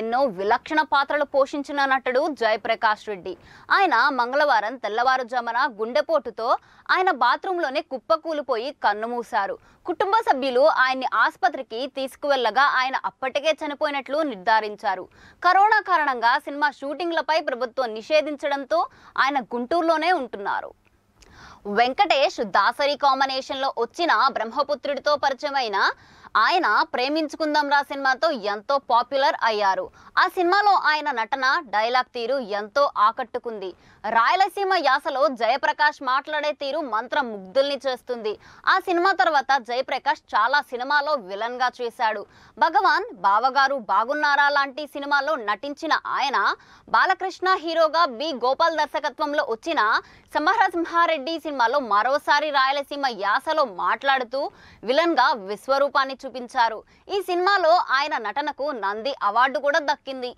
ఎన్నో విలక్షణ పాత్రలు పోషించిన నటుడు జయప్రకాష్ రెడ్డి ఆయన మంగళవారం తెల్లవారుజామున గుండెపోటుతో ఆయన బాత్రూంలోనే కుప్పకూలిపోయి కన్నుమూశారు కుటుంబ సభ్యులు ఆయన్ని ఆసుపత్రికి తీసుకువెళ్లగా ఆయన అప్పటికే చనిపోయినట్లు నిర్ధారించారు కరోనా కారణంగా సినిమా షూటింగ్లపై ప్రభుత్వం నిషేధించడంతో ఆయన గుంటూరులోనే ఉంటున్నారు వెంకటేష్ దాసరి కాంబినేషన్లో వచ్చిన బ్రహ్మపుత్రుడితో పరిచయమైన ఆయన ప్రేమించుకుందాం రా సినిమాతో ఎంతో పాపులర్ అయ్యారు ఆ సినిమాలో ఆయన నటన డైలాగ్ తీరు ఎంతో ఆకట్టుకుంది రాయలసీమ యాసలో జయప్రకాష్ మాట్లాడే తీరు మంత్ర ముగ్ధుల్ని చేస్తుంది ఆ సినిమా తర్వాత జయప్రకాష్ చాలా సినిమాలో విలన్గా చేశాడు భగవాన్ బావగారు బాగున్నారా లాంటి సినిమాలో నటించిన ఆయన బాలకృష్ణ హీరోగా బి గోపాల్ దర్శకత్వంలో వచ్చిన సమరసింహారెడ్డి సినిమాలో మరోసారి రాయలసీమ యాసలో మాట్లాడుతూ విలన్గా విశ్వరూపాన్ని చూపించారు ఈ సినిమాలో ఆయన నటనకు నంది అవార్డు కూడా దక్కింది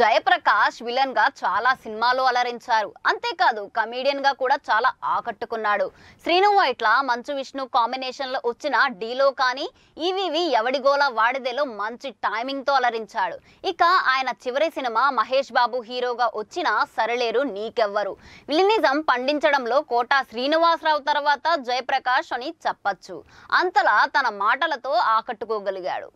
జయప్రకాష్ విలన్ గా చాలా సినిమాలు అలరించారు అంతేకాదు కమీడియన్ గా కూడా చాలా ఆకట్టుకున్నాడు శ్రీను ఇట్లా మంచు విష్ణు కాంబినేషన్ లో వచ్చిన డీలో కానీ ఈవీవి ఎవడిగోల వాడిదేలో మంచి టైమింగ్ తో అలరించాడు ఇక ఆయన చివరి సినిమా మహేష్ బాబు హీరోగా వచ్చిన సరలేరు నీకెవ్వరు విలినిజం పండించడంలో కోటా శ్రీనివాసరావు తర్వాత జయప్రకాష్ అని చెప్పచ్చు అంతలా తన మాటలతో ఆకట్టుకోగలిగాడు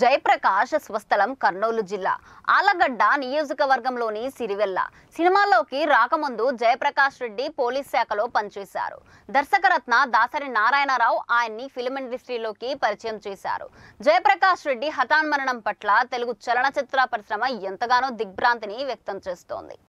జయప్రకాష్ స్వస్థలం కర్నూలు జిల్లా ఆలగడ్డ నియోజకవర్గంలోని సిరివెల్ల సినిమాల్లోకి రాకముందు జయప్రకాష్ రెడ్డి పోలీస్ శాఖలో పనిచేశారు దర్శకరత్న దాసరి నారాయణరావు ఆయన్ని ఫిలిం ఇండస్ట్రీలోకి పరిచయం చేశారు జయప్రకాష్ రెడ్డి హతాన్మరణం పట్ల తెలుగు చలనచిత్ర పరిశ్రమ ఎంతగానో దిగ్భ్రాంతిని వ్యక్తం చేస్తోంది